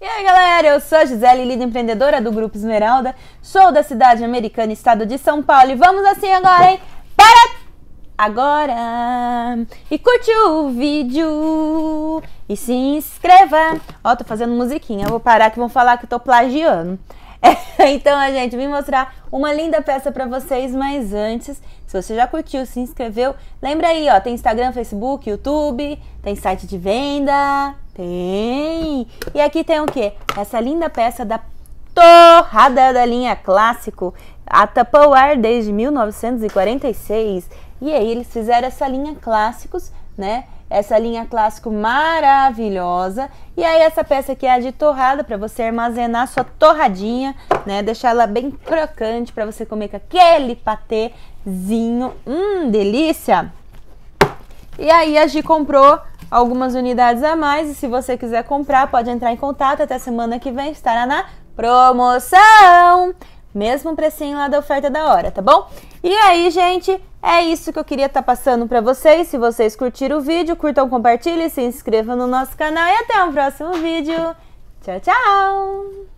E aí galera, eu sou a Gisele, líder empreendedora do Grupo Esmeralda, sou da cidade americana, estado de São Paulo, e vamos assim agora, hein? Para agora e curte o vídeo e se inscreva. Ó, tô fazendo musiquinha, vou parar que vão falar que eu tô plagiando. É, então, a gente, vim mostrar uma linda peça para vocês, mas antes, se você já curtiu, se inscreveu, lembra aí, ó, tem Instagram, Facebook, YouTube, tem site de venda, tem! E aqui tem o quê? Essa linda peça da torrada da linha clássico, a Tupperware desde 1946. E aí eles fizeram essa linha clássicos, né? essa linha clássico maravilhosa. E aí essa peça aqui é a de torrada para você armazenar sua torradinha, né? Deixar ela bem crocante para você comer com aquele patezinho. Hum, delícia! E aí a gente comprou algumas unidades a mais. E se você quiser comprar, pode entrar em contato. Até semana que vem estará na promoção. Mesmo precinho lá da oferta da hora, tá bom? E aí, gente, é isso que eu queria estar tá passando para vocês. Se vocês curtiram o vídeo, curtam, compartilhem, se inscrevam no nosso canal e até o próximo vídeo. Tchau, tchau!